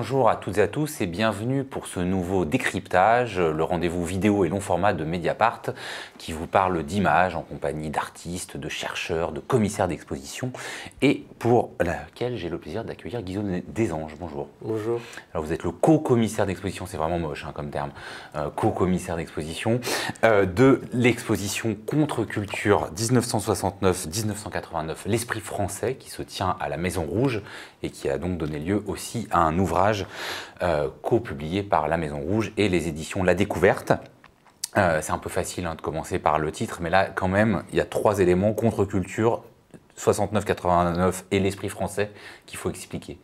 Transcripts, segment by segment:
Bonjour à toutes et à tous et bienvenue pour ce nouveau décryptage, le rendez-vous vidéo et long format de Mediapart qui vous parle d'images en compagnie d'artistes, de chercheurs, de commissaires d'exposition et pour laquelle j'ai le plaisir d'accueillir Guillaume Desanges. Bonjour. Bonjour. Alors vous êtes le co-commissaire d'exposition, c'est vraiment moche hein, comme terme, euh, co-commissaire d'exposition euh, de l'exposition Contre-culture 1969-1989, l'esprit français qui se tient à la Maison Rouge et qui a donc donné lieu aussi à un ouvrage euh, co-publié par la Maison Rouge et les éditions La Découverte. Euh, c'est un peu facile hein, de commencer par le titre, mais là, quand même, il y a trois éléments contre-culture, 69-89 et l'esprit français qu'il faut expliquer.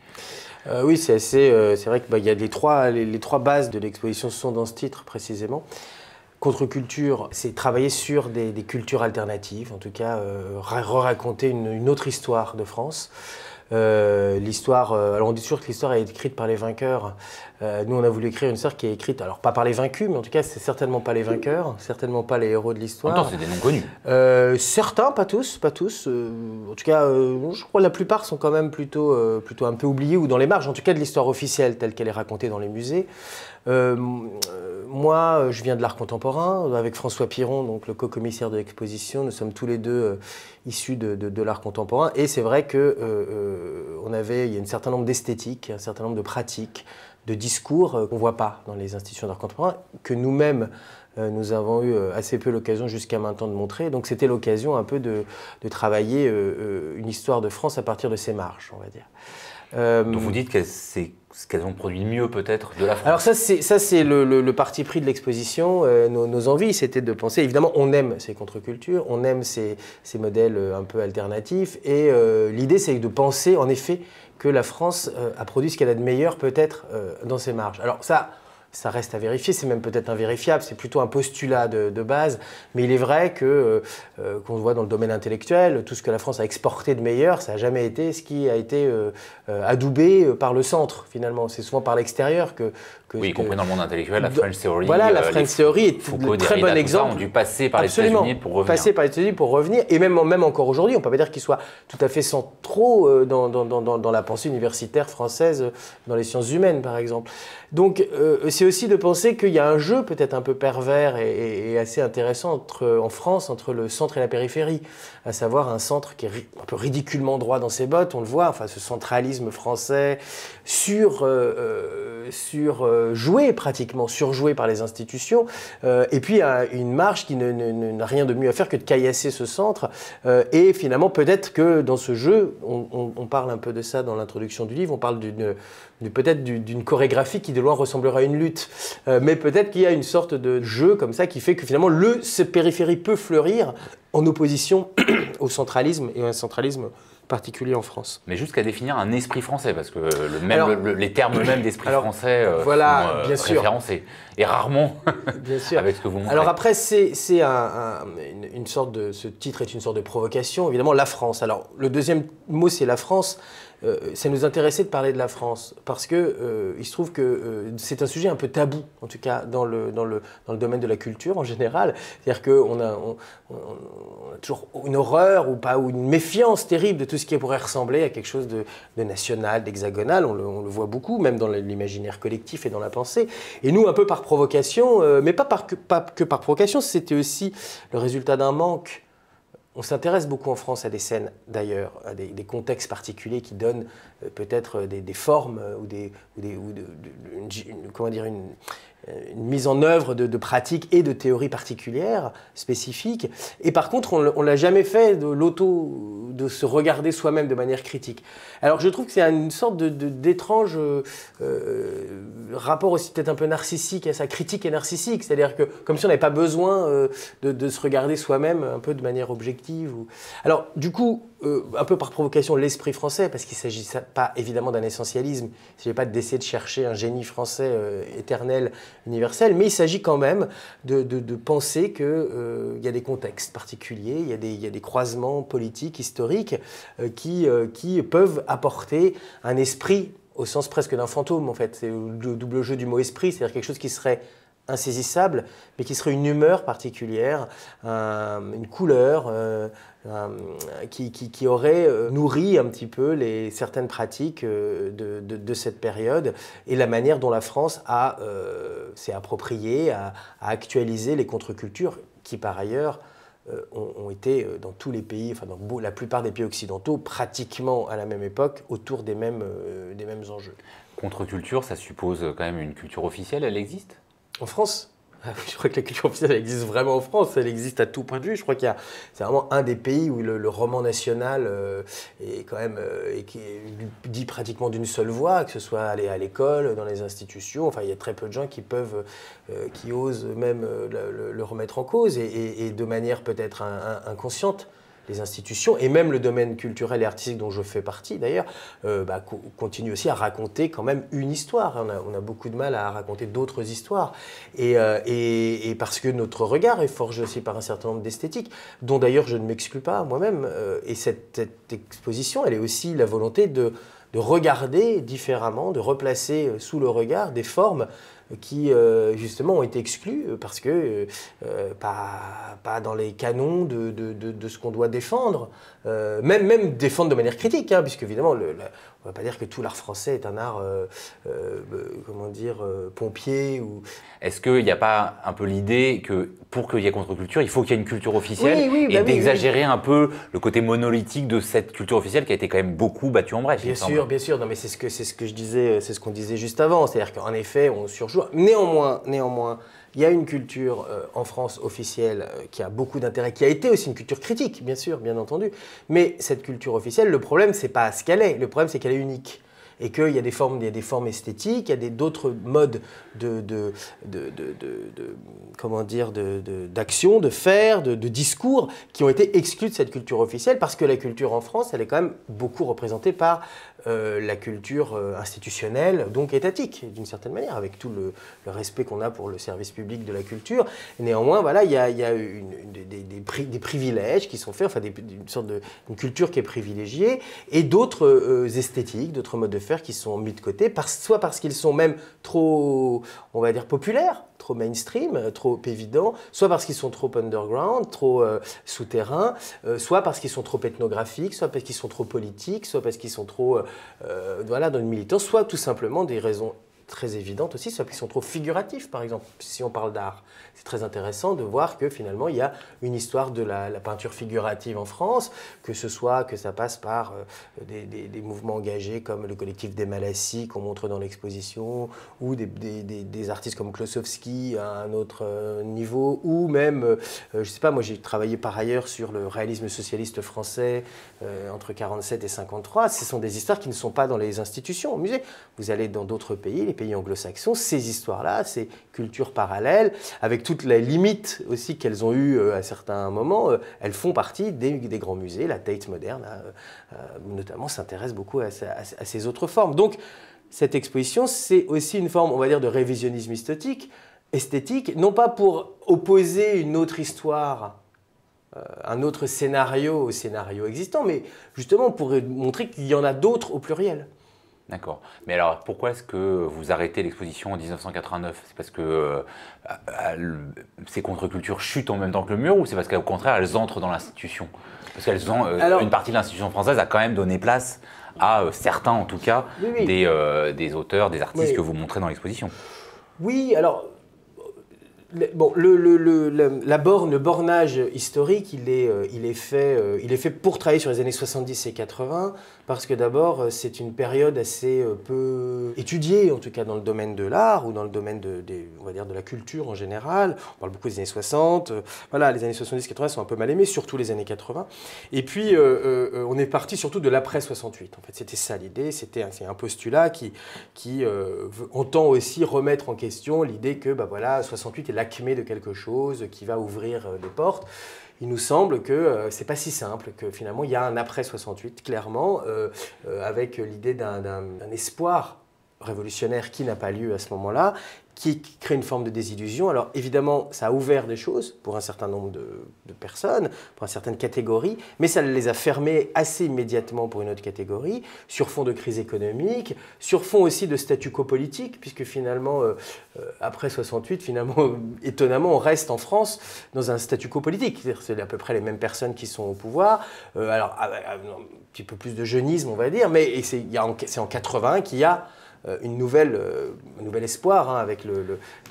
Euh, oui, c'est c'est vrai que bah, y a les trois, les, trois bases de l'exposition sont dans ce titre précisément. Contre-culture, c'est travailler sur des, cultures alternatives, en tout cas, raconter une, autre histoire de France. Euh, l'histoire, euh, alors on dit toujours que l'histoire est écrite par les vainqueurs. Euh, nous, on a voulu écrire une histoire qui est écrite, alors pas par les vaincus, mais en tout cas, c'est certainement pas les vainqueurs, certainement pas les héros de l'histoire. c'est des noms connus. certains, pas tous, pas tous. en tout cas, je crois que la plupart sont quand même plutôt, plutôt un peu oubliés ou dans les marges, en tout cas de l'histoire officielle telle qu'elle est racontée dans les musées. Euh, euh, moi, euh, je viens de l'art contemporain. Avec François Piron, donc le co-commissaire de l'exposition, nous sommes tous les deux issus de, de, l'art contemporain. Et c'est vrai que on avait, il y a un certain nombre d'esthétiques, un certain nombre de pratiques, de discours qu'on ne voit pas dans les institutions d'art contemporain, que nous-mêmes nous avons eu assez peu l'occasion jusqu'à maintenant de montrer. Donc c'était l'occasion un peu de, de, travailler une histoire de France à partir de ses marges, on va dire. Euh, Donc vous dites qu'elles ont produit mieux peut-être de la France. Alors ça c'est ça c'est le, parti pris de l'exposition. Euh, nos, envies c'était de penser évidemment on aime ces contre-cultures, on aime ces, modèles euh, un peu alternatifs et l'idée c'est de penser en effet que la France a produit ce qu'elle a de meilleur peut-être dans ses marges. Alors ça ça reste à vérifier, c'est même peut-être invérifiable, c'est plutôt un postulat de, base, mais il est vrai que, euh, euh, qu'on voit dans le domaine intellectuel, tout ce que la France a exporté de meilleur, ça n'a jamais été ce qui a été euh, adoubé par le centre, finalement. C'est souvent par l'extérieur que, oui, y compris dans le monde intellectuel, la French Theory... Voilà, la French Theory est un très bon exemple. Ça, ont dû passer par les États-Unis pour revenir. Passer par les États-Unis pour revenir, et même, même encore aujourd'hui, on ne peut pas dire qu'il soit tout à fait centraux dans, dans, dans, la pensée universitaire française, dans les sciences humaines, par exemple. Donc, c'est c'est aussi de penser qu'il y a un jeu peut-être un peu pervers et, assez intéressant entre, en France entre le centre et la périphérie, à savoir un centre qui est un peu ridiculement droit dans ses bottes, on le voit, enfin ce centralisme français sur, euh, euh, sur euh, joué pratiquement, surjoué par les institutions, et puis une marche qui n'a rien de mieux à faire que de caillasser ce centre, et finalement peut-être que dans ce jeu, on, parle un peu de ça dans l'introduction du livre, on parle peut-être d'une chorégraphie qui de loin ressemblera à une lutte euh, mais peut-être qu'il y a une sorte de jeu comme ça qui fait que finalement le ce périphérie peut fleurir en opposition au centralisme et à un centralisme particulier en France. Mais jusqu'à définir un esprit français, parce que le les termes même d'esprit français euh, voilà, sont, euh, bien et rarement bien sûr. avec ce que vous montrez. Alors après, c'est une sorte de, ce titre est une sorte de provocation, évidemment, la France. Alors le deuxième mot, c'est la France, euh, ça nous intéressait de parler de la France parce que euh, il se trouve que euh, c'est un sujet un peu tabou, en tout cas dans le, domaine de la culture en général. C'est-à-dire qu'on a, toujours une horreur ou pas, ou une méfiance terrible de tout ce qui pourrait ressembler à quelque chose de, national, d'hexagonal. On le, voit beaucoup, même dans l'imaginaire collectif et dans la pensée. Et nous, un peu par provocation, mais pas que par provocation, c'était aussi le résultat d'un manque on s'intéresse beaucoup en France à des scènes d'ailleurs, à des, contextes particuliers qui donnent euh, peut-être euh, des, formes euh, ou, des, comment dire, une, euh, une mise en œuvre de, pratiques et de théories particulières, spécifiques. Et par contre, on ne l'a jamais fait de l'auto, de se regarder soi-même de manière critique. Alors je trouve que c'est une sorte d'étrange euh, euh, rapport aussi peut-être un peu narcissique à sa critique et narcissique. C'est-à-dire que comme si on n'avait pas besoin de, se regarder soi-même un peu de manière objective. Alors du coup, euh, un peu par provocation l'esprit français, parce qu'il ne s'agit pas évidemment d'un essentialisme, il ne s'agit pas d'essayer de chercher un génie français euh, éternel, universel, mais il s'agit quand même de, penser qu'il euh, y a des contextes particuliers, il y, a des croisements politiques, historiques, qui, qui peuvent apporter un esprit au sens presque d'un fantôme, en fait. C'est le double jeu du mot esprit, c'est-à-dire quelque chose qui serait insaisissable, mais qui serait une humeur particulière, euh, une couleur euh, euh, qui, aurait nourri un petit peu les, certaines pratiques de, cette période et la manière dont la France a, s'est appropriée, à actualiser actualisé les contre-cultures qui par ailleurs ont, été dans tous les pays, enfin dans la plupart des pays occidentaux, pratiquement à la même époque, autour des mêmes, des mêmes enjeux. Contre-culture, ça suppose quand même une culture officielle, elle existe en France ah je crois que la culture officielle existe vraiment en France, elle existe à tout point de vue. Je crois qu'il c'est vraiment un des pays où le, roman national euh, est quand même euh, dit pratiquement d'une seule voix, que ce soit à l'école, dans les institutions. Enfin, il y a très peu de gens qui peuvent, euh, qui osent même le, remettre en cause et de manière peut-être inconsciente les institutions et même le domaine culturel et artistique dont je fais partie d'ailleurs, euh, bah, continuent continue aussi à raconter quand même une histoire. On a, beaucoup de mal à raconter d'autres histoires. Euh, et, et, parce que notre regard est forgé aussi par un certain nombre d'esthétiques, dont d'ailleurs je ne m'exclus pas moi-même. Euh, et cette, cette, exposition, elle est aussi la volonté de, de regarder différemment, de replacer sous le regard des formes qui euh, justement ont été exclus euh, parce que euh, pas, dans les canons de, ce qu'on doit défendre, même, même défendre de manière critique, hein, puisque évidemment le, on ne va pas dire que tout l'art français est un art, euh, euh, euh, comment dire, pompier ou. Est-ce qu'il n'y a pas un peu l'idée que pour qu'il y ait contre-culture, il faut qu'il y ait une culture officielle et bah d'exagérer un peu le côté monolithique de cette culture officielle qui a été quand même beaucoup battue en bref. Bien sûr, bien sûr. Non, mais c'est ce que c'est ce que je disais, c'est ce qu'on disait juste avant, c'est-à-dire qu'en effet, on surjoue. Néanmoins, néanmoins. Il y a une culture euh, en France officielle euh, qui a beaucoup d'intérêt, qui a été aussi une culture critique, bien sûr, bien entendu. Mais cette culture officielle, le problème, c'est pas ce qu'elle est. Le problème, c'est qu'elle est unique et qu'il y a des formes, des formes esthétiques, il y a d'autres modes de, de, de, de, comment dire, d'action, de, faire, de, discours qui ont été exclus de cette culture officielle parce que la culture en France, elle est quand même beaucoup représentée par euh, la culture euh, institutionnelle, donc étatique d'une certaine manière, avec tout le, respect qu'on a pour le service public de la culture. Néanmoins, voilà, il y a, des, privilèges qui sont faits, enfin une sorte de culture qui est privilégiée et d'autres euh, esthétiques, d'autres modes de qui sont mis de côté, soit parce qu'ils sont même trop, on va dire, populaires, trop mainstream, trop évident, soit parce qu'ils sont trop underground, trop souterrain, euh, souterrains, euh, soit parce qu'ils sont trop ethnographiques, soit parce qu'ils sont trop politiques, soit parce qu'ils sont trop euh, voilà, dans une militance, soit tout simplement des raisons très évidentes aussi, soit qui sont trop figuratifs par exemple. Si on parle d'art, c'est très intéressant de voir que finalement, il y a une histoire de la, peinture figurative en France, que ce soit que ça passe par euh, des, mouvements engagés comme le collectif des Malassis qu'on montre dans l'exposition, ou des, artistes comme Klosowski à un autre euh, niveau, ou même, euh, je ne sais pas, moi j'ai travaillé par ailleurs sur le réalisme socialiste français entre 47 et 53. Ce sont des histoires qui ne sont pas dans les institutions, au musée. Vous allez dans d'autres pays, pays anglo-saxons, ces histoires-là, ces cultures parallèles, avec toutes les limites aussi qu'elles ont eues euh, à certains moments, euh, elles font partie des, grands musées. La Tate moderne, euh, notamment, s'intéresse beaucoup à, ces autres formes. Donc, cette exposition, c'est aussi une forme, on va dire, de révisionnisme esthétique non pas pour opposer une autre histoire un autre scénario au scénario existant, mais justement pour montrer qu'il y en a d'autres au pluriel. D'accord. Mais alors, pourquoi est-ce que vous arrêtez l'exposition en 1989 C'est parce que euh, ces contre-cultures chutent en même temps que le mur ou c'est parce qu'au contraire, elles entrent dans l'institution Parce qu'elles ont, euh, une partie de l'institution française a quand même donné place à euh, certains, en tout cas, Des, auteurs, des artistes que vous montrez dans l'exposition. Oui, alors, Bon, le, la borne, bornage historique, il est, il, est fait, il est fait pour travailler sur les années 70 et 80 parce que d'abord, euh, c'est une période assez euh, peu étudiée, en tout cas dans le domaine de l'art ou dans le domaine de, on va dire, de la culture en général. On parle beaucoup des années 60. Euh, voilà, les années 70-80 sont un peu mal aimées, surtout les années 80. Et puis, on est parti surtout de l'après 68. En fait, c'était ça l'idée. C'était un, un, postulat qui, qui entend aussi remettre en question l'idée que bah, voilà, 68 est l'acmé de quelque chose qui va ouvrir les portes il nous semble que ce c'est pas si simple, que finalement il y a un après 68, clairement, euh, avec l'idée d'un espoir révolutionnaire qui n'a pas lieu à ce moment-là, qui crée une forme de désillusion. Alors évidemment, ça a ouvert des choses pour un certain nombre de, personnes, pour une certaine catégorie, mais ça les a fermées assez immédiatement pour une autre catégorie, sur fond de crise économique, sur fond aussi de statu quo politique, puisque finalement, euh, euh, après 68, finalement, étonnamment, on reste en France dans un statu quo politique. C'est à peu près les mêmes personnes qui sont au pouvoir. Euh, alors, ah, bah, ah, un petit peu plus de jeunisme, on va dire, mais c'est en 80 qu'il y a... Euh, une nouvelle, euh, nouvel espoir hein, avec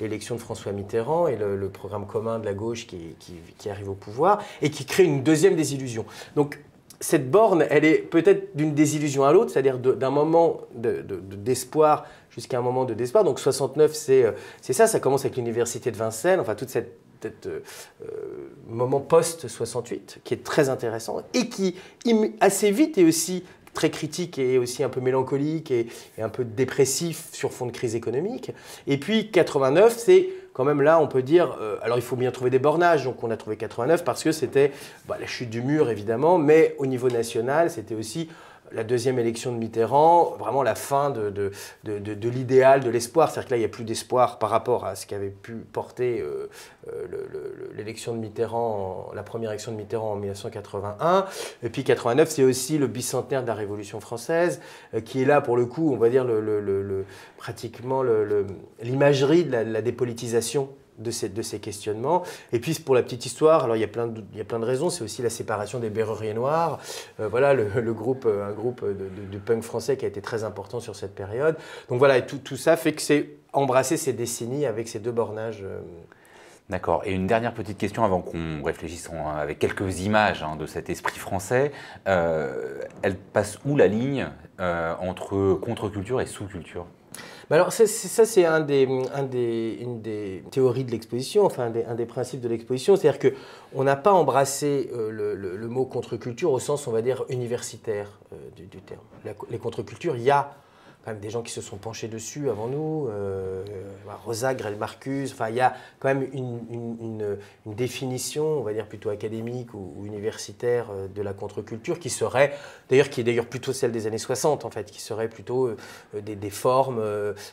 l'élection de François Mitterrand et le, programme commun de la gauche qui, arrive au pouvoir et qui crée une deuxième désillusion. Donc cette borne, elle est peut-être d'une désillusion à l'autre, c'est-à-dire d'un moment d'espoir de, jusqu'à un moment de désespoir. Donc 69, euh, c'est ça, ça commence avec l'université de Vincennes, enfin toute cette, moment post-68 qui est très intéressant et qui assez vite est aussi très critique et aussi un peu mélancolique et, un peu dépressif sur fond de crise économique. Et puis 89, c'est quand même là, on peut dire, euh, alors il faut bien trouver des bornages, donc on a trouvé 89 parce que c'était bah, la chute du mur évidemment, mais au niveau national, c'était aussi la deuxième élection de Mitterrand, vraiment la fin de, l'idéal, de l'espoir. C'est-à-dire que là, il n'y a plus d'espoir par rapport à ce qu'avait pu porter euh, euh, l'élection de Mitterrand, la première élection de Mitterrand en 1981. Et puis 89, c'est aussi le bicentenaire de la Révolution française, euh, qui est là, pour le coup, on va dire, le, pratiquement l'imagerie de la dépolitisation de ces, questionnements. Et puis pour la petite histoire, alors il y a plein de, il a plein de raisons, c'est aussi la séparation des Béruriers Noirs, euh, voilà le, groupe, euh, un groupe de, punk français qui a été très important sur cette période. Donc voilà, tout, tout ça fait que c'est embrasser ces décennies avec ces deux bornages. Euh. D'accord. Et une dernière petite question avant qu'on réfléchisse hein, avec quelques images hein, de cet esprit français. elle passe où la ligne entre contre-culture et sous-culture bah alors ça, c'est un des, un des, une des théories de l'exposition, enfin un des, principes de l'exposition, c'est-à-dire qu'on n'a pas embrassé euh, le, mot contre-culture au sens, on va dire, universitaire euh, du, terme. les contre-cultures, il y a des gens qui se sont penchés dessus avant nous, euh, bah, Rosa, Grel Marcuse, Marcus, enfin il y a quand même une, définition, on va dire plutôt académique ou, universitaire euh, de la contre-culture qui serait, d'ailleurs qui est d'ailleurs plutôt celle des années 60 en fait, qui serait plutôt euh, des, formes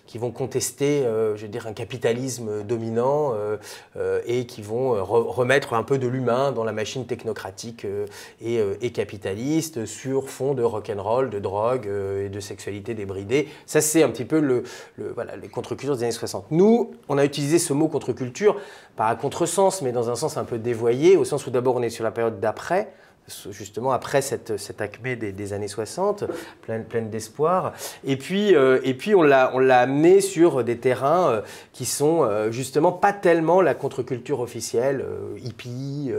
qui vont contester, je veux dire, un capitalisme dominant et qui vont remettre un peu de l'humain dans la machine technocratique et, et, capitaliste sur fond de rock'n'roll, de drogue et de sexualité débridée ça, c'est un petit peu le, voilà, les contre-cultures des années 60. Nous, on a utilisé ce mot contre-culture, pas à contresens, mais dans un sens un peu dévoyé, au sens où d'abord on est sur la période d'après, justement après cette, cette acmé des, années 60, pleine, pleine d'espoir. Et puis, euh, et puis on l'a amené sur des terrains euh, qui sont euh, justement pas tellement la contre-culture officielle, hippie,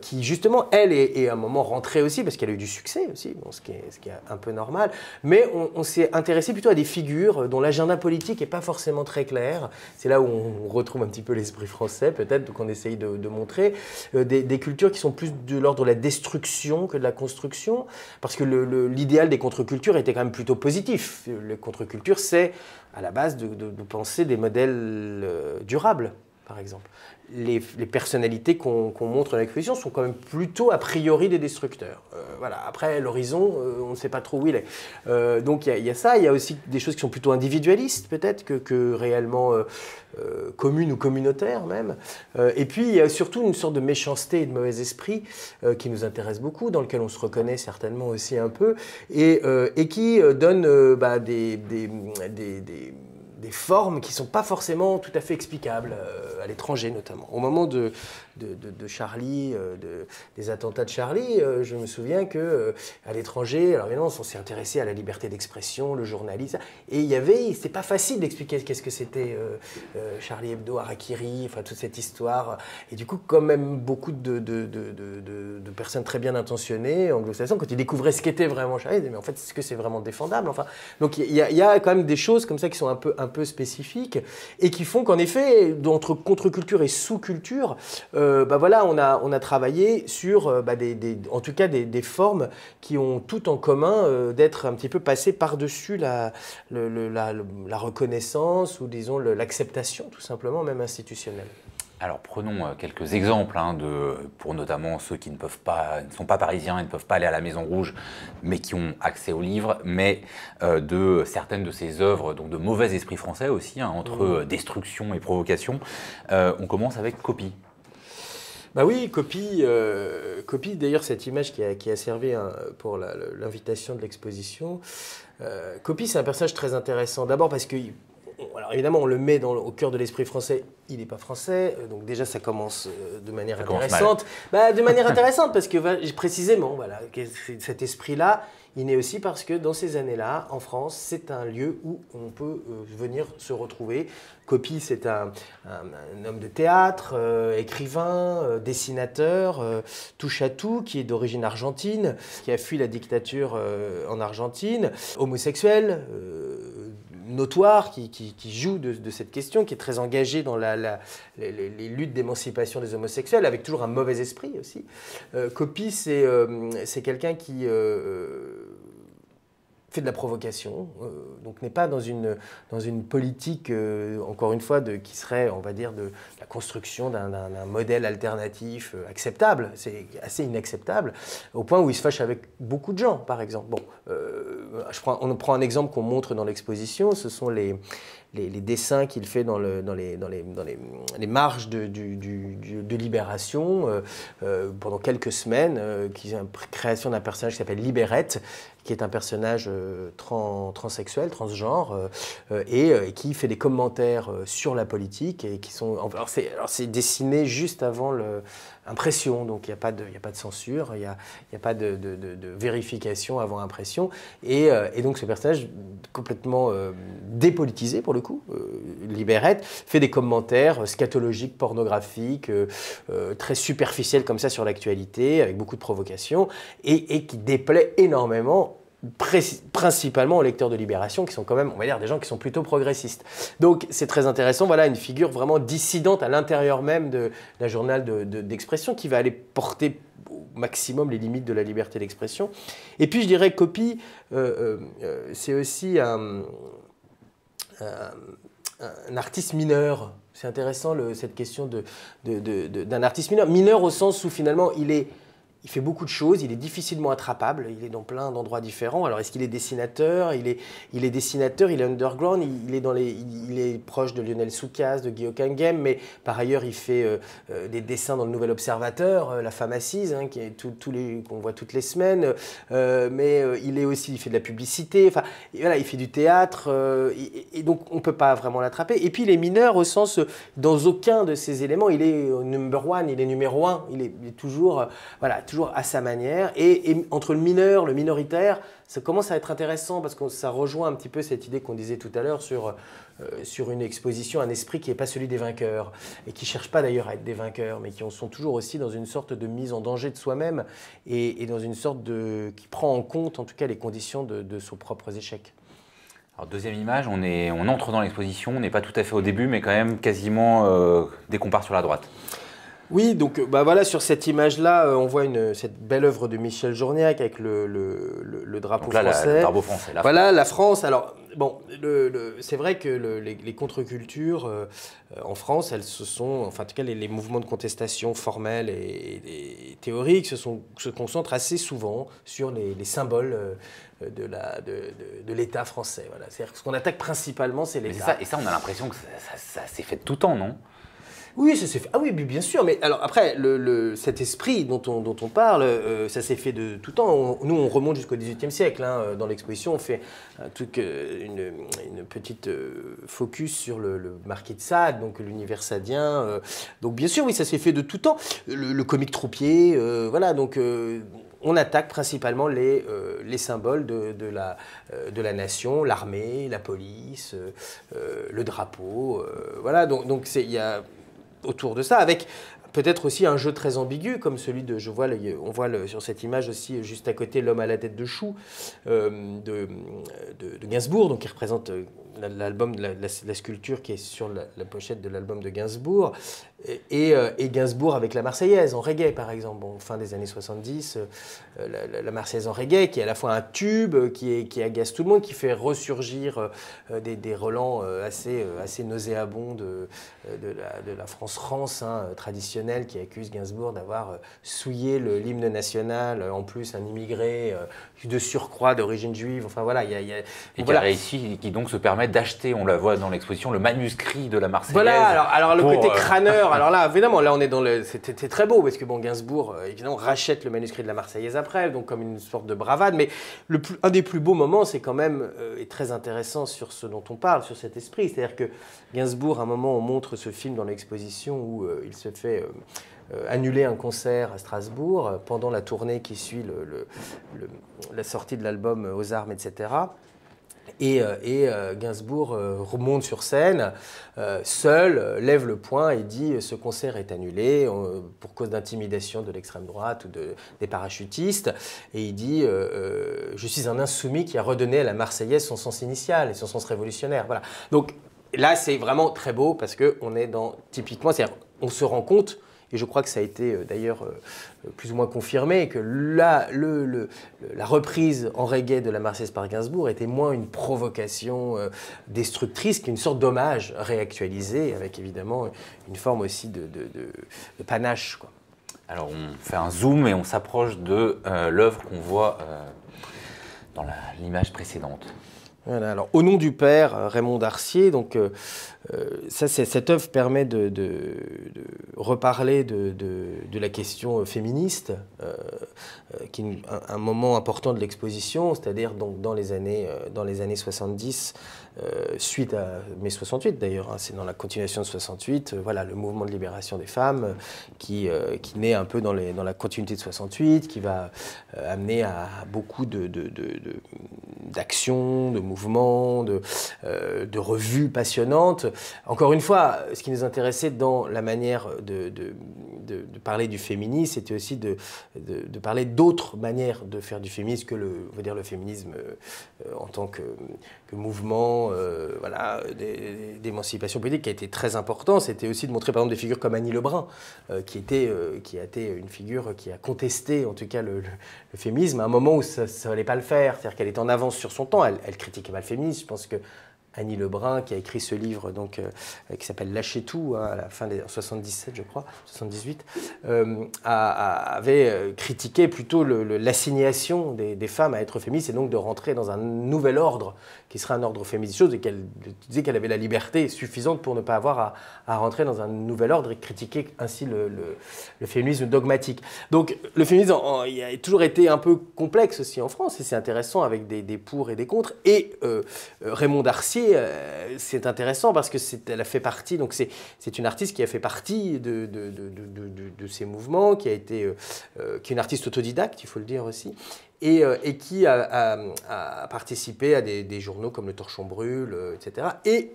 qui justement, elle, est, à un moment rentrée aussi, parce qu'elle a eu du succès aussi, ce, qui est, ce, qui est, un peu normal. Mais on, s'est intéressé plutôt à des figures dont l'agenda politique n'est pas forcément très clair. C'est là où on retrouve un petit peu l'esprit français, peut-être, qu'on essaye de, montrer. Des, des, cultures qui sont plus de l'ordre de la destruction que de la construction, parce que l'idéal des contre-cultures était quand même plutôt positif. Les contre-cultures, c'est à la base de, penser des modèles euh, durables, par exemple les, personnalités qu'on montre dans l'exposition sont quand même plutôt a priori des destructeurs. Euh, voilà. Après, l'horizon, euh, on ne sait pas trop où il est. Euh, donc il y, a ça, il y a aussi des choses qui sont plutôt individualistes peut-être que, réellement communes ou communautaires même. et puis il y a surtout une sorte de méchanceté et de mauvais esprit qui nous intéresse beaucoup, dans lequel on se reconnaît certainement aussi un peu, et, qui donne bah, des des formes qui ne sont pas forcément tout à fait explicables, euh, à l'étranger notamment. Au moment de, de, Charlie, euh, des attentats de Charlie, euh, je me souviens que euh, à l'étranger, alors évidemment, on s'est intéressé à la liberté d'expression, le journalisme, et il y avait, c'était pas facile d'expliquer qu'est-ce que c'était Charlie Hebdo, Harakiri, enfin toute cette histoire. Et du coup, quand même, beaucoup de, personnes très bien intentionnées, anglo-saxons, quand ils découvraient ce qu'était vraiment Charlie, ils disaient, mais en fait, est-ce que c'est vraiment défendable Enfin, donc il y, a quand même des choses comme ça qui sont un peu, un peu spécifiques et qui font qu'en effet, entre contre-culture et sous-culture, euh, bah voilà, on a, on a travaillé sur, euh, bah des, en tout cas, des, formes qui ont tout en commun euh, d'être un petit peu passées par-dessus la, la, reconnaissance ou, disons, l'acceptation, tout simplement, même institutionnelle. Alors prenons quelques exemples hein, de, pour notamment ceux qui ne peuvent pas, ne sont pas parisiens et ne peuvent pas aller à la Maison Rouge, mais qui ont accès aux livres, mais de certaines de ces œuvres, donc de mauvais esprit français aussi, hein, entre mmh. destruction et provocation. on commence avec Copie. Bah oui, copie, euh, copie d'ailleurs cette image qui a, servi hein, pour l'invitation de l'exposition. Euh, copie, c'est un personnage très intéressant. D'abord parce que, évidemment, on le met au cœur de l'esprit français. Il n'est pas français, euh, donc déjà ça commence de manière intéressante. Bah, de manière intéressante parce que précisément, voilà, cet esprit-là il n'est aussi parce que dans ces années-là, en France, c'est un lieu où on peut euh, venir se retrouver. Copy, c'est un, homme de théâtre, euh, écrivain, euh, dessinateur, touche à tout, qui est d'origine argentine, qui a fui la dictature en Argentine, homosexuel notoire qui, joue de, cette question, qui est très engagé dans la, les, luttes d'émancipation des homosexuels, avec toujours un mauvais esprit aussi. Copie, euh, Copy, euh, c'est quelqu'un qui euh, fait de la provocation, euh, donc n'est pas dans une, dans une politique, euh, encore une fois, de, qui serait, on va dire, de, la construction d'un modèle alternatif euh, acceptable. C'est assez inacceptable, au point où il se fâche avec beaucoup de gens, par exemple. Bon, je on prend un exemple qu'on montre dans l'exposition, ce sont les, les, dessins qu'il fait dans, le, dans, les, dans, les, dans les, marges de, de Libération pendant quelques semaines, qui est une création d'un personnage qui s'appelle Libérette, qui est un personnage euh, trans, transsexuel, transgenre, euh, euh, et, qui fait des commentaires sur la politique. Et qui sont, alors, c'est dessiné juste avant l'impression, donc il n'y a, pas de, a pas de censure, il n'y a, a, pas de, vérification avant impression. Et, et donc ce personnage complètement dépolitisé pour le coup, libérette, fait des commentaires scatologiques, pornographiques, très superficiels comme ça sur l'actualité, avec beaucoup de provocations, et, et qui déplaît énormément principalement aux lecteurs de Libération, qui sont quand même, on va dire, des gens qui sont plutôt progressistes. Donc c'est très intéressant, voilà, une figure vraiment dissidente à l'intérieur même de, la journal d'expression qui va aller porter au maximum les limites de la liberté d'expression. Et puis je dirais copie, euh, euh, euh, c'est aussi un, artiste mineur. C'est intéressant cette question d'un artiste mineur. Mineur au sens où finalement il est il fait beaucoup de choses, il est difficilement attrapable, il est dans plein d'endroits différents. Alors est-ce qu'il est dessinateur il est, il est dessinateur, il est underground, il, est, dans les, il, est proche de Lionel Soukas, de Guillaume Kangem, mais par ailleurs il fait des dessins dans le Nouvel Observateur, La Femme Assise, hein, qui est qu'on voit toutes les semaines, mais il est aussi, il fait de la publicité, enfin voilà, il fait du théâtre, et, donc on ne peut pas vraiment l'attraper. Et puis il est mineur au sens, dans aucun de ces éléments, il est number one, il est numéro un, il est, est toujours, voilà, toujours à sa manière. Et, entre le mineur, le minoritaire, ça commence à être intéressant parce que ça rejoint un petit peu cette idée qu'on disait tout à l'heure sur, euh, sur une exposition, un esprit qui n'est pas celui des vainqueurs et qui cherche pas d'ailleurs à être des vainqueurs, mais qui sont toujours aussi dans une sorte de mise en danger de soi-même et, dans une sorte de. qui prend en compte en tout cas les conditions de, de ses propres échecs. Alors, deuxième image, on, est, on entre dans l'exposition, on n'est pas tout à fait au début, mais quand même quasiment euh, dès qu'on part sur la droite. Oui, donc euh, bah voilà, sur cette image-là, euh, on voit cette belle œuvre de Michel Journiac avec le, drapeau français. le la voilà, la France. Alors, bon, c'est vrai que les, contre-cultures euh, en France, elles se sont, en tout cas, les, mouvements de contestation formels et, théoriques se, concentrent assez souvent sur les, symboles. de l'État français. C'est-à-dire que ce qu'on attaque principalement, c'est l'État. Et ça, on a l'impression que ça, ça s'est fait tout le temps, non oui, ça s'est fait. Ah oui, bien sûr. Mais alors après, cet esprit dont on, parle, euh, ça s'est fait de tout temps. nous, on remonte jusqu'au XVIIIe siècle. Hein, euh, dans l'exposition, on fait un truc, euh, une, petite focus sur le, marquis de Sade, donc l'univers sadien. donc bien sûr, oui, ça s'est fait de tout temps. Le, comique troupier, voilà. Donc on attaque principalement les, symboles de, la, nation, l'armée, la police, le drapeau. voilà, donc il y a autour de ça, avec peut-être aussi un jeu très ambigu, comme celui de, je vois, on voit le, sur cette image aussi juste à côté l'homme à la tête de chou euh, de, de, de, Gainsbourg, donc qui représente euh, l'album, la, la, sculpture qui est sur la, pochette de l'album de Gainsbourg, et, euh, et, Gainsbourg avec la Marseillaise en reggae par exemple, fin des années 70, la, Marseillaise en reggae qui est à la fois un tube qui, est, qui agace tout le monde, qui fait ressurgir des, des relents assez, assez nauséabonds de, de la, France-Rance hein, traditionnelle qui accuse Gainsbourg d'avoir euh, souillé l'hymne national, euh, en plus un immigré euh, de surcroît d'origine juive. Enfin voilà, il y a, y a, et qui a réussi, qui donc se permet d'acheter, on la voit dans l'exposition, le manuscrit de la Marseillaise. Voilà, alors, alors le côté crâneur. alors là, évidemment, là on est dans le, c'était très beau parce que bon, Gainsbourg évidemment rachète le manuscrit de la Marseillaise après, donc comme une sorte de bravade. Mais le plus, un des plus beaux moments, c'est quand même et très intéressant sur ce dont on parle, sur cet esprit. C'est-à-dire que Gainsbourg, à un moment, on montre ce film dans l'exposition où il se fait euh, annuler un concert à Strasbourg euh, pendant la tournée qui suit la sortie de l'album euh, Aux Armes, etc. Et, Gainsbourg remonte sur scène, seul, lève le poing et dit ce concert est annulé pour cause d'intimidation de l'extrême droite ou de, des parachutistes. Et il dit je suis un insoumis qui a redonné à la Marseillaise son sens initial et son sens révolutionnaire. Voilà. Donc là, c'est vraiment très beau parce qu'on est dans typiquement, cest on se rend compte et je crois que ça a été euh, d'ailleurs euh, plus ou moins confirmé, que la, reprise en reggae de la Marseillaise par Gainsbourg était moins une provocation euh, destructrice qu'une sorte d'hommage réactualisé, avec évidemment une forme aussi de, panache. Alors on fait un zoom et on s'approche de l'œuvre qu'on voit dans l'image précédente alors au nom du père, euh, Raymond Darcier, donc euh, euh, cette œuvre permet de, reparler de, la question féministe, qui est un, moment important de l'exposition, c'est-à-dire dans les années, dans les années 70, euh, suite à mai 68 d'ailleurs, hein, c'est dans la continuation de 68, euh, voilà, le mouvement de libération des femmes euh, qui, qui naît un peu dans, la continuité de 68, qui va amener à beaucoup d'actions, de, de, de, mouvements, de, revues passionnantes. Encore une fois, ce qui nous intéressait dans la manière de, parler du féminisme, c'était aussi de, parler d'autres manières de faire du féminisme que dire, le féminisme euh, en tant que, mouvement euh, voilà, d'émancipation politique qui a été très important, c'était aussi de montrer par exemple des figures comme Annie Lebrun, euh, qui, était, qui a été une figure qui a contesté en tout cas le, féminisme à un moment où ça ne fallait pas le faire, c'est-à-dire qu'elle est en avance sur son temps, elle, critique critiquait pas le féminisme, je pense que Annie Lebrun, qui a écrit ce livre donc, euh, qui s'appelle Lâchez tout, hein, à la fin des 77, je crois, 78, euh, avait euh, critiqué plutôt l'assignation des, femmes à être féministes et donc de rentrer dans un nouvel ordre qui serait un ordre féministe, chose, et qu'elle disait qu'elle avait la liberté suffisante pour ne pas avoir à, rentrer dans un nouvel ordre et critiquer ainsi le, féminisme dogmatique. Donc le féminisme il a toujours été un peu complexe aussi en France, et c'est intéressant avec des, pour et des contre. Et Raymond Darcy euh, c'est intéressant parce que elle a fait partie, donc c'est une artiste qui a fait partie de, de, de, de ces mouvements, qui a été, euh, euh, qui est une artiste autodidacte, il faut le dire aussi, et, et qui a, participé à des, journaux comme Le Torchon Brûle, etc. Et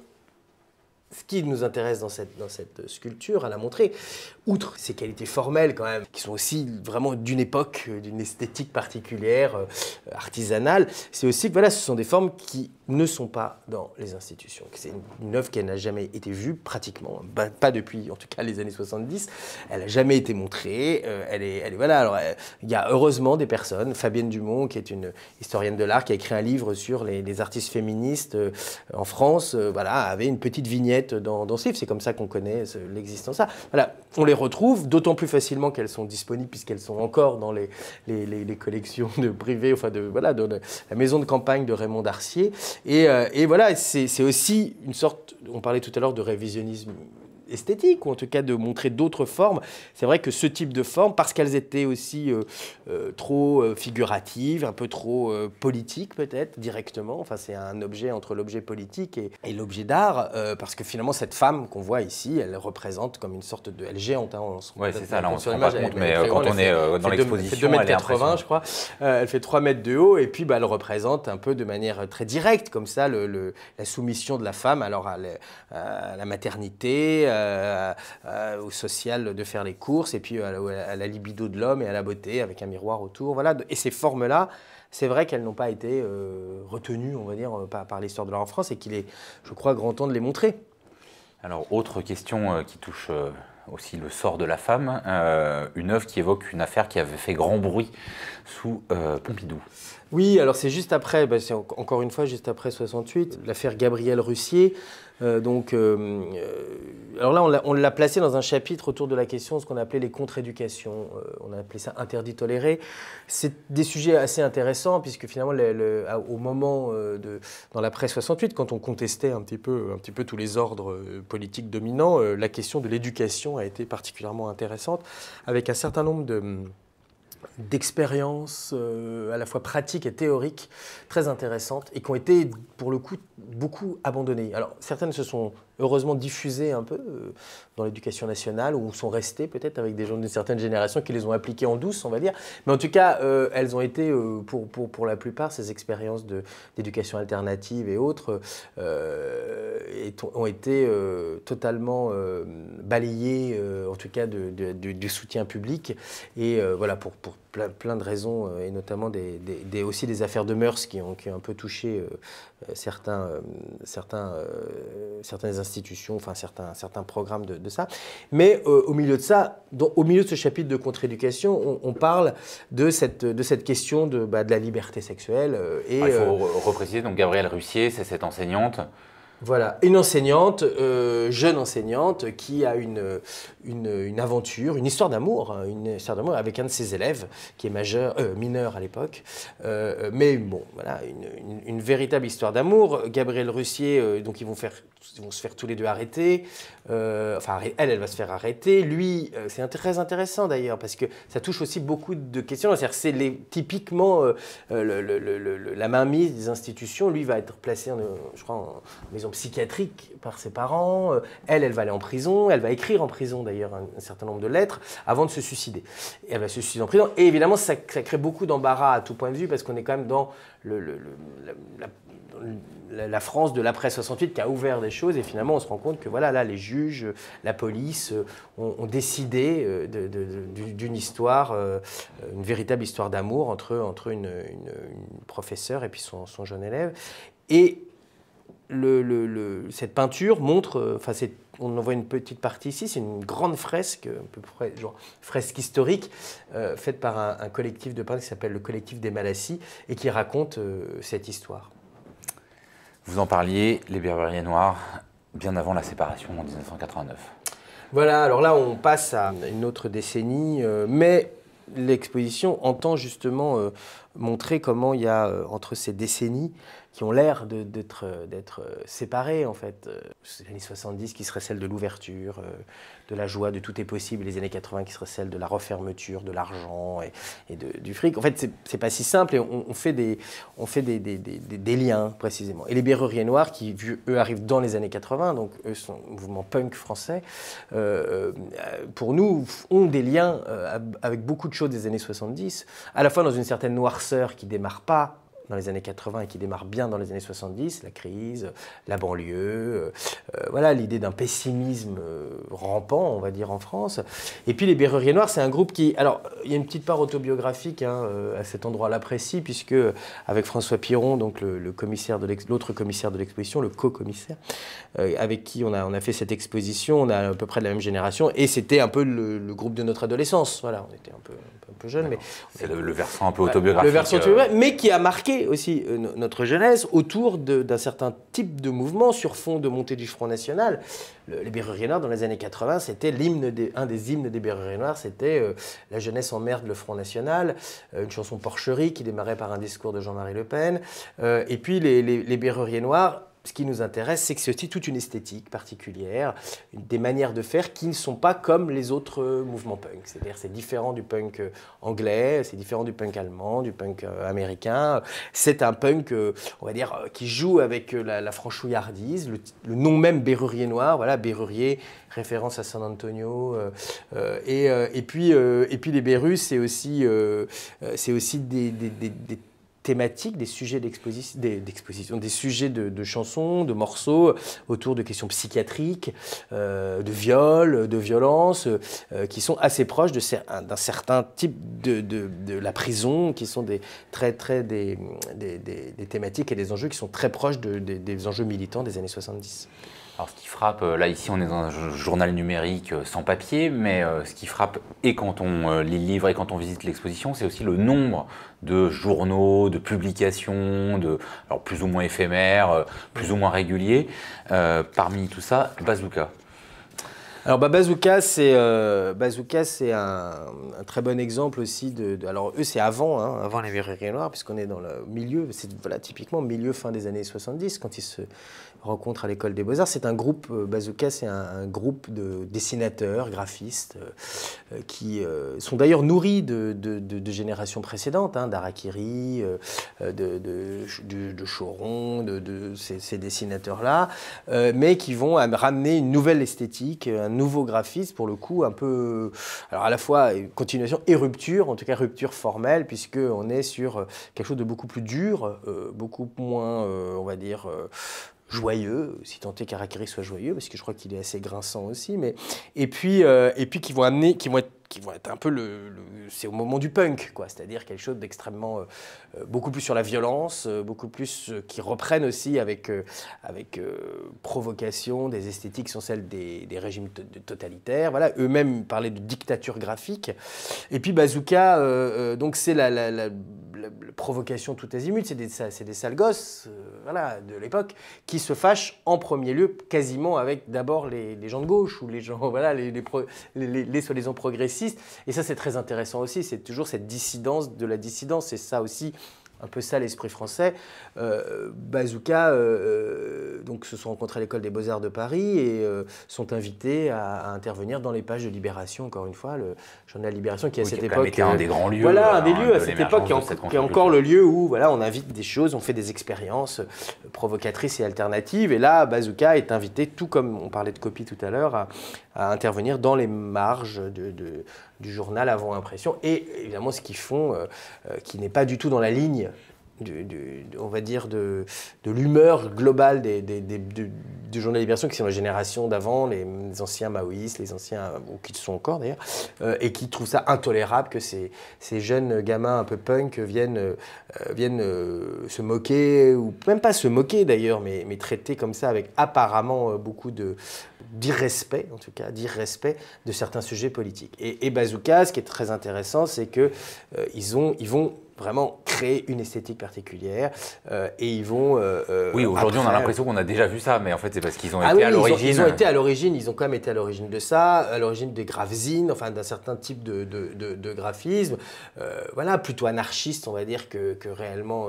ce qui nous intéresse dans cette, dans cette sculpture, à la montrer, outre ses qualités formelles quand même, qui sont aussi vraiment d'une époque, d'une esthétique particulière, artisanale, c'est aussi que voilà, ce sont des formes qui ne sont pas dans les institutions. C'est une œuvre qui n'a jamais été vue, pratiquement, bah, pas depuis en tout cas les années 70. Elle n'a jamais été montrée. Euh, elle, est, elle est, voilà. Alors, euh, il y a heureusement des personnes. Fabienne Dumont, qui est une historienne de l'art, qui a écrit un livre sur les, artistes féministes euh, en France, voilà, avait une petite vignette dans, dans ce C'est comme ça qu'on connaît l'existence. Ah, voilà, on les retrouve d'autant plus facilement qu'elles sont disponibles puisqu'elles sont encore dans les, les, les collections de privées, enfin de voilà, la maison de campagne de Raymond Darcier. Euh, et, voilà, c'est aussi une sorte, on parlait tout à l'heure de révisionnisme esthétique, ou en tout cas de montrer d'autres formes. C'est vrai que ce type de forme, parce qu'elles étaient aussi euh, euh, trop euh, figuratives, un peu trop politiques peut-être, directement, enfin c'est un objet entre l'objet politique et, l'objet d'art, parce que finalement cette femme qu'on voit ici, elle représente comme une sorte de... Elle est géante, hein, on Oui, c'est ça, se rend pas compte, mais quand on est dans l'exposition, elle fait 2 80 je crois, elle fait 3 mètres de haut, et puis bah, elle représente un peu de manière très directe, comme ça, le, la soumission de la femme alors à, à la maternité, euh, euh, au social de faire les courses, et puis euh, à la, libido de l'homme et à la beauté avec un miroir autour. Voilà. Et ces formes-là, c'est vrai qu'elles n'ont pas été retenues, on va dire, par, par l'histoire de l'art en France, et qu'il est, je crois, grand temps de les montrer. Alors, autre question qui touche aussi le sort de la femme, une œuvre qui évoque une affaire qui avait fait grand bruit sous Pompidou. Oui, alors c'est juste après, ben, c'est encore une fois juste après 68, l'affaire Gabriel Russier, euh, donc, euh, euh, alors là, on l'a placé dans un chapitre autour de la question de ce qu'on appelait les contre-éducations. on a appelé ça interdit toléré. C'est des sujets assez intéressants puisque finalement, au moment de, dans presse 68, quand on contestait un petit peu, un petit peu tous les ordres politiques dominants, la question de l'éducation a été particulièrement intéressante avec un certain nombre de d'expériences euh, à la fois pratiques et théoriques très intéressantes et qui ont été pour le coup beaucoup abandonnées. Alors certaines se sont heureusement diffusées un peu euh, dans l'éducation nationale ou sont restés peut-être avec des gens d'une certaine génération qui les ont appliquées en douce, on va dire. Mais en tout cas, euh, elles ont été euh, pour, pour, la plupart ces expériences d'éducation alternative et autres euh, et ont été totalement balayées, en tout cas de, du soutien public. Et voilà, pour, pour plein, de raisons, et notamment des, aussi des affaires de mœurs qui ont, qui ont un peu touché certains, certains, certaines institutions, enfin certains, certains programmes de mais euh, au milieu de ça, au milieu de ce chapitre de contre-éducation, on, parle de cette, question de, bah, la liberté sexuelle. Euh, et, ah, il faut euh, repréciser, donc Gabrielle Russier, c'est cette enseignante voilà, une enseignante, euh, jeune enseignante, qui a une, une, aventure, une histoire d'amour, hein, une histoire d'amour avec un de ses élèves, qui est majeur, euh, mineur à l'époque. Euh, mais bon, voilà, une, véritable histoire d'amour. Gabriel Russier, donc ils vont, faire, vont se faire tous les deux arrêter. enfin, elle, elle va se faire arrêter. Lui, c'est très intéressant d'ailleurs, parce que ça touche aussi beaucoup de questions. C'est typiquement la mainmise des institutions. Lui va être placé, je crois, en maison psychiatrique par ses parents. Euh, elle, elle va aller en prison. Elle va écrire en prison, d'ailleurs, un, certain nombre de lettres avant de se suicider. Et elle va se suicider en prison. Et évidemment, ça, crée beaucoup d'embarras à tout point de vue parce qu'on est quand même dans le, la, France de l'après 68 qui a ouvert des choses. Et finalement, on se rend compte que voilà, là, les juges, la police euh, ont, décidé euh, d'une histoire, une véritable histoire d'amour entre, entre une, professeure et puis son, son jeune élève. Et le, cette peinture montre, euh, enfin on en voit une petite partie ici, c'est une grande fresque, peu près, genre fresque historique, euh, faite par un, collectif de peintres qui s'appelle le collectif des Malassis et qui raconte euh, cette histoire. Vous en parliez, les berberiers noirs, bien avant la séparation en 1989. Voilà, alors là on passe à une autre décennie, mais l'exposition entend justement montrer comment il y a entre ces décennies qui ont l'air d'être euh, euh, séparés, en fait. Euh, les années 70 qui seraient celles de l'ouverture, de la joie, de tout est possible, les années 80 qui seraient celles de la refermeture, de l'argent et, du fric. En fait, c'est pas si simple et on, fait, des, on fait des, liens précisément. Et les Berruriers Noirs qui, eux, arrivent dans les années 80, donc eux sont un mouvement punk français, pour nous, ont des liens avec beaucoup de choses des années 70, à la fois dans une certaine noirceur qui démarre pas dans les années 80 et qui démarre bien dans les années 70, la crise, la banlieue, euh, euh, voilà l'idée d'un pessimisme euh, rampant, on va dire, en France. Et puis les Berruriers Noirs, c'est un groupe qui... Alors, il y a une petite part autobiographique hein, à cet endroit-là précis, puisque avec François Piron, donc le, commissaire de l'autre commissaire de l'exposition, le co-commissaire, avec qui on a, on a fait cette exposition, on a à peu près de la même génération, et c'était un peu le, groupe de notre adolescence. Voilà, on était un peu, un peu, jeunes, mais... C'est le, le, versant un peu autobiographique. Le versant autobiographique, mais qui a marqué aussi euh, notre jeunesse autour d'un certain type de mouvement sur fond de montée du Front National. les Béruriers Noirs, dans les années 80, c'était l'hymne un des hymnes des Béruriers Noirs, c'était euh, La jeunesse en emmerde le Front National, euh, une chanson porcherie qui démarrait par un discours de Jean-Marie Le Pen. et puis les, les, Noirs ce qui nous intéresse, c'est que c'est aussi toute une esthétique particulière, des manières de faire qui ne sont pas comme les autres euh, mouvements punk. C'est-à-dire c'est différent du punk euh, anglais, c'est différent du punk allemand, du punk euh, américain. C'est un punk, on va dire, qui joue avec la, franchouillardise, le, nom même Berrurier Noir, voilà, Berrurier, référence à San Antonio. et, puis, et puis les Berrus, c'est aussi, aussi des, des, des des sujets d'exposition, des, sujets de, chansons, de morceaux euh, autour de questions psychiatriques, euh, de viols, de violences, euh, qui sont assez proches d'un certain type de, la prison, qui sont des très des, des, des, thématiques et des enjeux qui sont très proches des enjeux militants des années 70. Alors, ce qui frappe, euh, là ici on est dans un journal numérique euh, sans papier, mais euh, ce qui frappe et quand on lit le livre et quand on visite l'exposition, c'est aussi le nombre de journaux, de publications, de, alors plus ou moins éphémères, plus ou moins réguliers. parmi tout ça, Bazooka. Alors bah, Bazooka, c'est un, un, très bon exemple aussi de. alors eux, c'est avant, hein, avant les verreries noires, puisqu'on est dans le milieu, c'est typiquement milieu fin des années 70 quand ils se rencontre à l'école des beaux-arts. C'est un groupe, euh, Bazooka, c'est un, groupe de dessinateurs, graphistes, euh, euh, qui sont d'ailleurs nourris de, de, générations précédentes, hein, d'Arakiri, de, Choron, de, ces, dessinateurs-là, mais qui vont ramener une nouvelle esthétique, un nouveau graphisme, pour le coup, un peu, alors à la fois continuation et rupture, en tout cas rupture formelle, puisqu'on est sur quelque chose de beaucoup plus dur, beaucoup moins, on va dire, joyeux, si tant est qu'Arakiri soit joyeux, parce que je crois qu'il est assez grinçant aussi, mais et puis euh, et puis qui vont amener, qui vont être qui vont être un peu le, c'est au moment du punk quoi, c'est-à-dire quelque chose d'extrêmement euh, euh, beaucoup plus sur la violence, beaucoup plus qui reprennent aussi avec avec provocation des esthétiques qui sont celles des, des régimes totalitaires. Voilà, eux-mêmes parlaient de dictature graphique. Et puis Bazooka, donc c'est la la, provocation tout azimut, c'est des, des, sales gosses euh, de l'époque qui se fâchent en premier lieu quasiment avec d'abord les, les, gens de gauche ou les gens, voilà, les, les, les, les soi-disant progressistes. Et ça, c'est très intéressant aussi, c'est toujours cette dissidence de la dissidence, C'est ça aussi un peu ça l'esprit français. Euh, Bazooka, euh, euh, donc, se sont rencontrés à l'école des beaux-arts de Paris et sont invités à, intervenir dans les pages de Libération, encore une fois, le journal Libération qui, à cette époque. Était un des grands lieux. Voilà, un des lieux à cette époque qui, est encore le lieu où voilà, on invite des choses, on fait des expériences provocatrices et alternatives. Et là, Bazooka est invité, tout comme on parlait de copie tout à l'heure, à, intervenir dans les marges du journal avant impression. Et évidemment, ce qu'ils font, qui n'est pas du tout dans la ligne on va dire, de, l'humeur globale des, des, des, du, journal Libération, qui sont la génération d'avant, les, anciens maoïstes, les anciens, ou qui le sont encore d'ailleurs, euh, et qui trouvent ça intolérable que ces, ces jeunes gamins un peu punk viennent, euh, viennent euh, se moquer, ou même pas se moquer d'ailleurs, mais, mais traiter comme ça avec apparemment beaucoup de, d'irrespect, en tout cas, d'irrespect de certains sujets politiques. Et, et, Bazooka, ce qui est très intéressant, c'est qu'ils euh, ont ils vont vraiment créer une esthétique particulière euh, et ils vont. Euh, oui, aujourd'hui, on a l'impression qu'on a déjà vu ça, mais en fait, c'est parce qu'ils ont, ah été à l'origine. Ils ont été à l'origine, ils ont quand même été à l'origine de ça, à l'origine des gravesines, enfin d'un certain type de, de, de, graphisme, voilà, plutôt anarchiste, on va dire, que, que réellement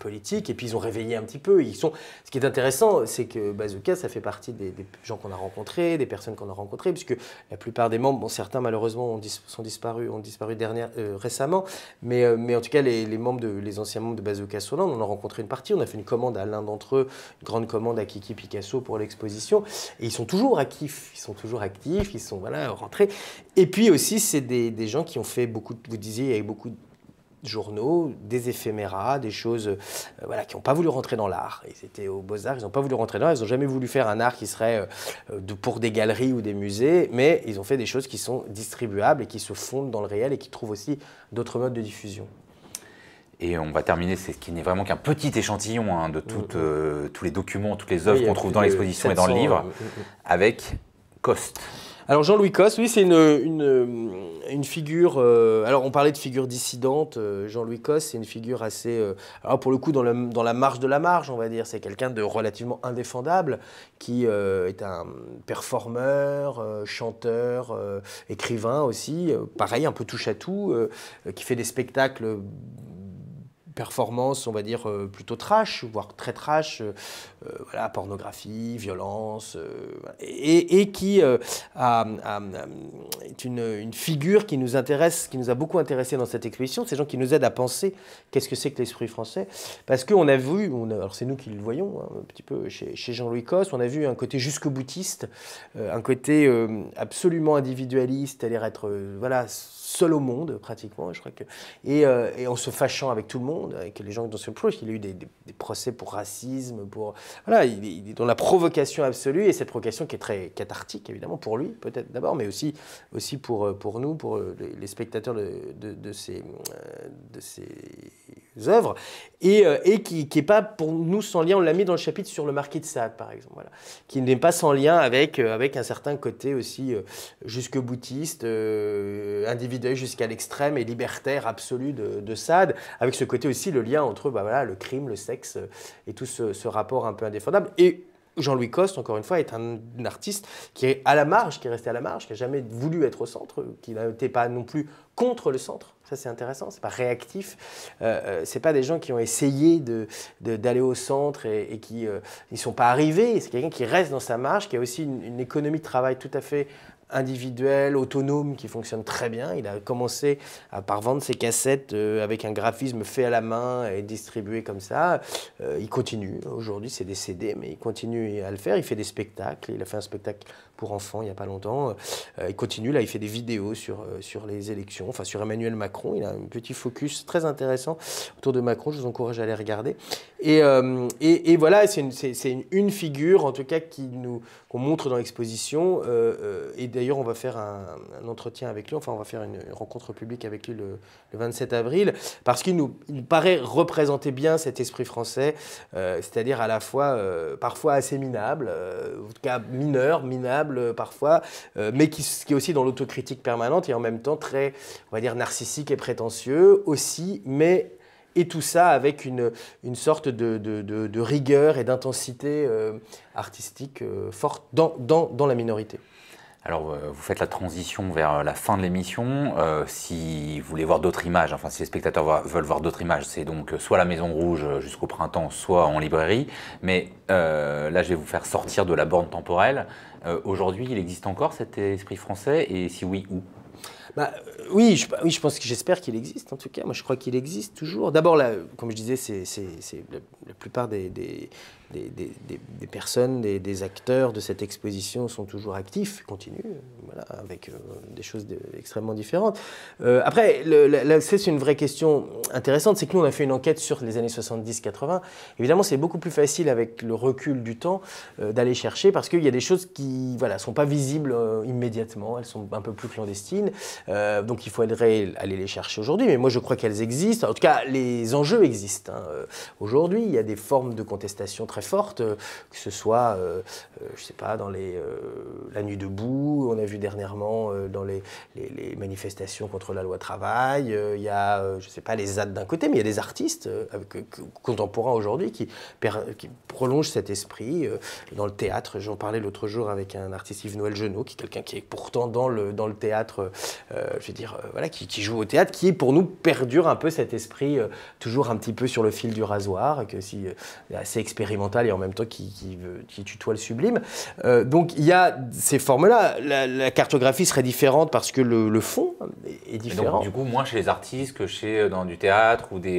politique. Et puis, ils ont réveillé un petit peu. Ils sont... Ce qui est intéressant, c'est que Bazooka, ça fait partie des, des, gens qu'on a rencontrés, des personnes qu'on a rencontrées, puisque la plupart des membres, bon, certains malheureusement ont sont disparus, ont disparu dernière, euh, récemment, mais, euh, mais en tout cas, les, membres de, les anciens membres de Bazooka Soland, on en a rencontré une partie, on a fait une commande à l'un d'entre eux, une grande commande à Kiki Picasso pour l'exposition, et ils sont toujours actifs, ils sont toujours actifs, ils sont voilà, rentrés. Et puis aussi, c'est des, des gens qui ont fait beaucoup, vous disiez, avec beaucoup de journaux, des éphéméras, des choses euh, qui n'ont pas voulu rentrer dans l'art. Ils étaient aux beaux-arts, ils n'ont pas voulu rentrer dans l'art, ils n'ont jamais voulu faire un art qui serait euh, pour des galeries ou des musées, mais ils ont fait des choses qui sont distribuables et qui se fondent dans le réel et qui trouvent aussi d'autres modes de diffusion. Et on va terminer, ce qui n'est vraiment qu'un petit échantillon hein, de mm. euh, tous les documents, toutes les œuvres qu'on trouve dans l'exposition et dans le livre, mm, mm. avec Coste. Alors Jean-Louis Cosse, oui, c'est une, figure. Euh, alors on parlait de figure dissidente. Euh, Jean-Louis Cosse, c'est une figure assez. Euh, alors pour le coup, dans, la marge de la marge, on va dire, c'est quelqu'un de relativement indéfendable qui est un performeur, chanteur, écrivain aussi. pareil, un peu touche à tout, qui fait des spectacles performances, on va dire, plutôt trash, voire très trash, euh, voilà, pornographie, violence, euh, et, qui euh, est une, figure qui nous intéresse, qui nous a beaucoup intéressé dans cette exposition, ces gens qui nous aident à penser qu'est-ce que c'est que l'esprit français, parce qu'on a vu, on alors c'est nous qui le voyons, hein, un petit peu chez, Jean-Louis Cosse, on a vu un côté jusqu'au boutiste, un côté absolument individualiste, c'est-à-dire être voilà, seul au monde pratiquement, je crois que, et, en se fâchant avec tout le monde, avec les gens dans se projet il a eu des procès pour racisme, pour voilà, il, est dans la provocation absolue et cette provocation qui est très cathartique, évidemment, pour lui, peut-être d'abord, mais aussi, aussi pour, euh, pour nous, pour euh, les, spectateurs de, de, ces, euh, de ces œuvres, et, et qui n'est pas pour nous sans lien. On l'a mis dans le chapitre sur le marquis de Sade, par exemple, voilà, qui n'est pas sans lien avec, avec un certain côté aussi jusque boutiste, individuel jusqu'à l'extrême et libertaire absolu de, de Sade, avec ce côté aussi le lien entre bah, voilà, le crime, le sexe et tout ce, ce rapport un peu indéfendable. Et Jean-Louis Coste, encore une fois, est un, artiste qui est à la marge, qui est resté à la marge, qui a jamais voulu être au centre, qui n'était pas non plus contre le centre. Ça, c'est intéressant, c'est pas réactif. Euh, euh, c'est pas des gens qui ont essayé d'aller de, au centre et, qui n'y euh, sont pas arrivés. C'est quelqu'un qui reste dans sa marge, qui a aussi une économie de travail tout à fait individuel, autonome, qui fonctionne très bien. Il a commencé à, par vendre ses cassettes euh, avec un graphisme fait à la main et distribué comme ça. Euh, il continue. Aujourd'hui, c'est décédé, mais il continue à le faire. Il fait des spectacles. Il a fait un spectacle pour enfants il n'y a pas longtemps. Euh, il continue. Là, il fait des vidéos sur, sur les élections, enfin sur Emmanuel Macron. Il a un petit focus très intéressant autour de Macron. Je vous encourage à aller regarder. Et, et, voilà, c'est une, figure, en tout cas, qu'on montre dans l'exposition et D'ailleurs, on va faire un, entretien avec lui, enfin, on va faire une, rencontre publique avec lui le, 27 avril, parce qu'il nous, paraît représenter bien cet esprit français, euh, c'est-à-dire à la fois euh, parfois assez minable, euh, en tout cas mineur, minable parfois, mais qui, est aussi dans l'autocritique permanente et en même temps très, on va dire, narcissique et prétentieux aussi, mais et tout ça avec une, sorte de, rigueur et d'intensité artistique forte dans la minorité. Alors, euh, vous faites la transition vers euh, la fin de l'émission. Euh, si vous voulez voir d'autres images, enfin, si les spectateurs veulent voir d'autres images, c'est donc soit la Maison Rouge jusqu'au printemps, soit en librairie. Mais là, je vais vous faire sortir de la borne temporelle. Aujourd'hui, il existe encore cet esprit français Et si oui, où bah, euh, oui, oui, je pense que j'espère qu'il existe, en tout cas. Moi, je crois qu'il existe toujours. D'abord, euh, comme je disais, c'est la, plupart des, personnes, des, acteurs de cette exposition sont toujours actifs, continuent, euh, voilà, avec des choses extrêmement différentes. après, c'est une vraie question intéressante. C'est que nous, on a fait une enquête sur les années 70-80. Évidemment, c'est beaucoup plus facile avec le recul du temps d'aller chercher parce qu'il y a des choses qui ne voilà, sont pas visibles immédiatement. Elles sont un peu plus clandestines. Euh, donc il faudrait aller, les chercher aujourd'hui, mais moi je crois qu'elles existent. En tout cas, les enjeux existent. Hein. Euh, aujourd'hui, il y a des formes de contestation très fortes, euh, que ce soit, je sais pas, dans les, la nuit debout, on a vu dernièrement dans les, manifestations contre la loi travail, il y a, je sais pas, les ZAD d'un côté, mais il y a des artistes contemporains aujourd'hui qui, qui, prolongent cet esprit dans le théâtre. J'en parlais l'autre jour avec un artiste, Yves-Noël Genot, qui est quelqu'un qui est pourtant dans le, dans le théâtre euh, je veux dire, euh, voilà, qui, joue au théâtre, qui pour nous perdure un peu cet esprit euh, toujours un petit peu sur le fil du rasoir, que si assez expérimental et en même temps qui, tutoie le sublime. donc il y a ces formes-là. La, cartographie serait différente parce que le, fond est différent. Donc, du coup, moins chez les artistes que chez dans du théâtre ou des,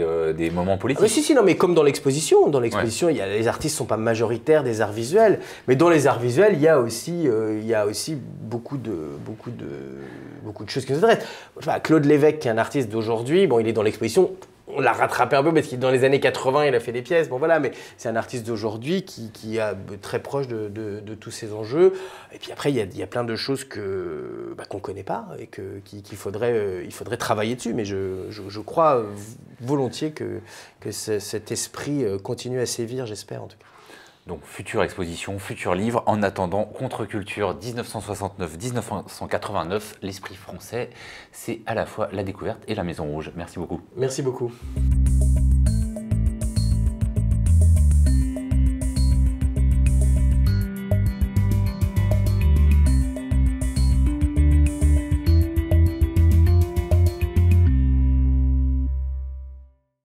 moments ah, politiques. Oui, mais si, si, non, mais comme dans l'exposition, dans l'exposition, les artistes sont pas majoritaires des arts visuels, mais dans les arts visuels, il y a aussi, il y a aussi beaucoup de, beaucoup de, beaucoup de choses qui nous intéressent. Claude Lévesque, qui est un artiste d'aujourd'hui, bon, il est dans l'exposition, on l'a rattrapé un peu parce que dans les années 80, il a fait des pièces. Bon voilà, mais c'est un artiste d'aujourd'hui qui, qui est très proche de, tous ces enjeux. Et puis après, il y a, plein de choses que bah, qu'on connaît pas et qu'il faudrait euh, il faudrait travailler dessus. Mais je, crois volontiers que que cet esprit euh, continue à sévir, j'espère en tout cas. Donc future exposition, futur livre, en attendant Contre-culture 1969-1989, l'esprit français, c'est à la fois la découverte et la Maison Rouge. Merci beaucoup. Merci beaucoup.